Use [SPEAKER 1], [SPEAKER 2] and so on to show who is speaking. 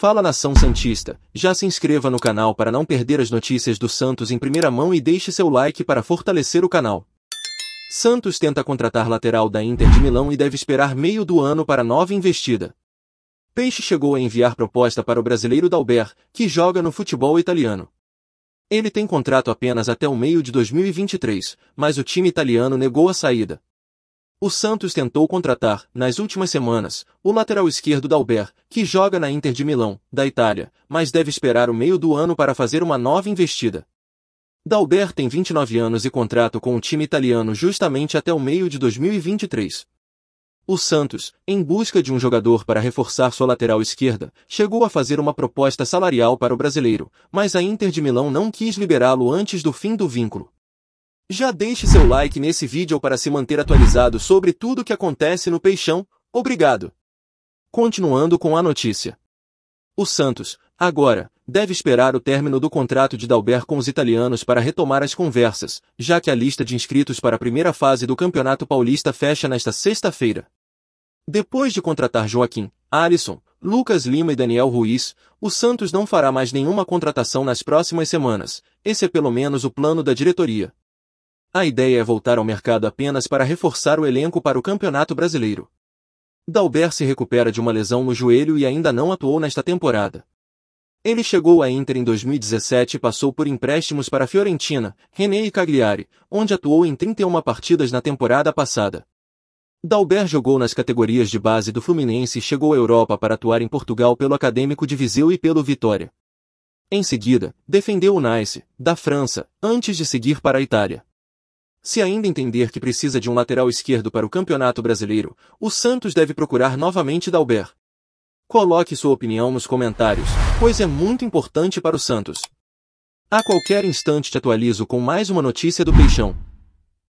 [SPEAKER 1] Fala Nação Santista, já se inscreva no canal para não perder as notícias do Santos em primeira mão e deixe seu like para fortalecer o canal. Santos tenta contratar lateral da Inter de Milão e deve esperar meio do ano para nova investida. Peixe chegou a enviar proposta para o brasileiro Dalbert, que joga no futebol italiano. Ele tem contrato apenas até o meio de 2023, mas o time italiano negou a saída. O Santos tentou contratar, nas últimas semanas, o lateral esquerdo Dalbert, que joga na Inter de Milão, da Itália, mas deve esperar o meio do ano para fazer uma nova investida. Dalbert tem 29 anos e contrato com o time italiano justamente até o meio de 2023. O Santos, em busca de um jogador para reforçar sua lateral esquerda, chegou a fazer uma proposta salarial para o brasileiro, mas a Inter de Milão não quis liberá-lo antes do fim do vínculo. Já deixe seu like nesse vídeo para se manter atualizado sobre tudo o que acontece no Peixão, obrigado! Continuando com a notícia. O Santos, agora, deve esperar o término do contrato de Dalbert com os italianos para retomar as conversas, já que a lista de inscritos para a primeira fase do Campeonato Paulista fecha nesta sexta-feira. Depois de contratar Joaquim, Alisson, Lucas Lima e Daniel Ruiz, o Santos não fará mais nenhuma contratação nas próximas semanas, esse é pelo menos o plano da diretoria. A ideia é voltar ao mercado apenas para reforçar o elenco para o Campeonato Brasileiro. Dalbert se recupera de uma lesão no joelho e ainda não atuou nesta temporada. Ele chegou à Inter em 2017 e passou por empréstimos para Fiorentina, René e Cagliari, onde atuou em 31 partidas na temporada passada. Dalbert jogou nas categorias de base do Fluminense e chegou à Europa para atuar em Portugal pelo Acadêmico de Viseu e pelo Vitória. Em seguida, defendeu o Nice, da França, antes de seguir para a Itália. Se ainda entender que precisa de um lateral esquerdo para o Campeonato Brasileiro, o Santos deve procurar novamente Dalber. Coloque sua opinião nos comentários, pois é muito importante para o Santos. A qualquer instante te atualizo com mais uma notícia do Peixão.